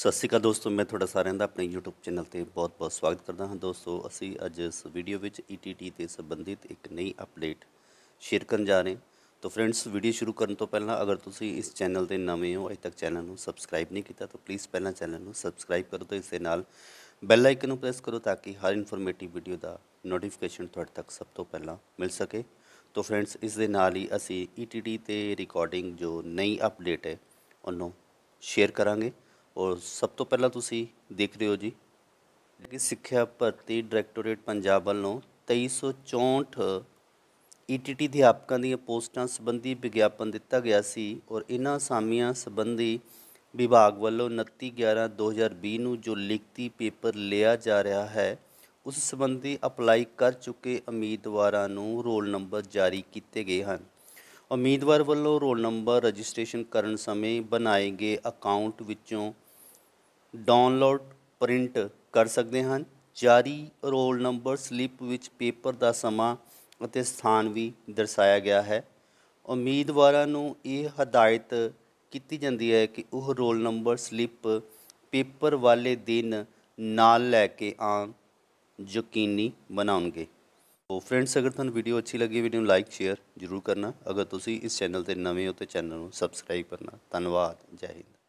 ਸਤਿ ਸ਼੍ਰੀ ਅਕਾਲ ਦੋਸਤੋ ਮੈਂ ਤੁਹਾਡਾ ਸਾਰਿਆਂ ਦਾ ਆਪਣੇ YouTube ਚੈਨਲ ਤੇ ਬਹੁਤ-ਬਹੁਤ ਸਵਾਗਤ ਕਰਦਾ ਹਾਂ ਦੋਸਤੋ ਅਸੀਂ ਅੱਜ ਇਸ ਵੀਡੀਓ ਵਿੱਚ ETT ਤੇ ਸੰਬੰਧਿਤ ਇੱਕ ਨਈ ਅਪਡੇਟ ਸ਼ੇਅਰ ਕਰਨ ਜਾ ਰਹੇ ਹਾਂ ਤਾਂ ਫਰੈਂਡਸ ਵੀਡੀਓ ਸ਼ੁਰੂ ਕਰਨ ਤੋਂ ਪਹਿਲਾਂ ਅਗਰ ਤੁਸੀਂ ਇਸ ਚੈਨਲ ਤੇ ਨਵੇਂ ਹੋ ਅਜੇ ਤੱਕ ਚੈਨਲ ਨੂੰ ਸਬਸਕ੍ਰਾਈਬ ਨਹੀਂ ਕੀਤਾ ਤਾਂ ਪਲੀਜ਼ ਪਹਿਲਾਂ ਚੈਨਲ ਨੂੰ ਸਬਸਕ੍ਰਾਈਬ ਕਰੋ ਤੇ ਇਸ ਦੇ ਨਾਲ ਬੈਲ ਆਈਕਨ ਨੂੰ ਪ੍ਰੈਸ ਕਰੋ ਤਾਂ ਕਿ ਹਰ ਇਨਫੋਰਮੇਟਿਵ ਵੀਡੀਓ ਦਾ ਨੋਟੀਫਿਕੇਸ਼ਨ ਤੁਹਾਡੇ ਤੱਕ ਸਭ ਤੋਂ ਪਹਿਲਾਂ ਮਿਲ ਸਕੇ ਤਾਂ ਫਰੈਂਡਸ ਇਸ ਦੇ ਨਾਲ ਹੀ ਅਸੀਂ ETT ਤੇ ਰਿਕਾਰਡਿੰਗ ਜੋ ਨਈ ਅਪਡੇਟ ਹੈ ਉਹਨੂੰ ਸ਼ੇਅਰ ਕਰਾਂਗੇ ਔਰ ਸਭ ਤੋਂ ਪਹਿਲਾਂ ਤੁਸੀਂ ਦੇਖ ਰਹੇ ਹੋ ਜੀ ਕਿ ਸਿੱਖਿਆ ਭਰਤੀ ਡਾਇਰੈਕਟੋਰੇਟ ਪੰਜਾਬ ਵੱਲੋਂ 2364 ਈਟੀਟੀ e ਅਧਿਆਪਕਾਂ ਦੀਆਂ ਪੋਸਟਾਂ ਸੰਬੰਧੀ ਵਿਗਿਆਪਨ ਦਿੱਤਾ ਗਿਆ ਸੀ ਔਰ ਇਹਨਾਂ ਅਸਾਮੀਆਂ ਸੰਬੰਧੀ ਵਿਭਾਗ ਵੱਲੋਂ 29/11/2020 ਨੂੰ ਜੋ ਲਿਖਤੀ ਪੇਪਰ ਲਿਆ ਜਾ ਰਿਹਾ ਹੈ ਉਸ ਸੰਬੰਧੀ ਅਪਲਾਈ ਕਰ ਚੁੱਕੇ ਉਮੀਦਵਾਰਾਂ ਨੂੰ ਰੋਲ ਨੰਬਰ ਜਾਰੀ ਕੀਤੇ ਗਏ ਹਨ ਉਮੀਦਵਾਰ ਵੱਲੋਂ ਰੋਲ ਨੰਬਰ ਰਜਿਸਟ੍ਰੇਸ਼ਨ ਕਰਨ ਸਮੇਂ ਬਣਾਏ ਗਏ ਅਕਾਊਂਟ ਵਿੱਚੋਂ ਡਾਊਨਲੋਡ ਪ੍ਰਿੰਟ ਕਰ ਸਕਦੇ ਹਨ ਜਾਰੀ ਰੋਲ ਨੰਬਰ ਸਲਿੱਪ ਵਿੱਚ ਪੇਪਰ ਦਾ ਸਮਾਂ ਅਤੇ ਸਥਾਨ ਵੀ ਦਰਸਾਇਆ ਗਿਆ ਹੈ ਉਮੀਦਵਾਰਾਂ ਨੂੰ ਇਹ ਹਦਾਇਤ ਕੀਤੀ ਜਾਂਦੀ ਹੈ ਕਿ ਉਹ ਰੋਲ ਨੰਬਰ ਸਲਿੱਪ ਪੇਪਰ ਵਾਲੇ ਦਿਨ ਨਾਲ ਲੈ ਕੇ ਆਣ ਯਕੀਨੀ ਬਣਾਉਣਗੇ ਸੋ ਫਰੈਂਡਸ ਅਗਰ ਤੁਹਾਨੂੰ ਵੀਡੀਓ ਅੱਛੀ ਲੱਗੀ ਵੀਡੀਓ ਨੂੰ ਲਾਈਕ ਸ਼ੇਅਰ ਜ਼ਰੂਰ ਕਰਨਾ ਅਗਰ ਤੁਸੀਂ ਇਸ ਚੈਨਲ ਤੇ ਨਵੇਂ ਹੋ ਤੇ ਚੈਨਲ ਨੂੰ ਸਬਸਕ੍ਰਾਈਬ ਕਰਨਾ ਧੰਨਵਾਦ ਜੈ ਹਿੰਦ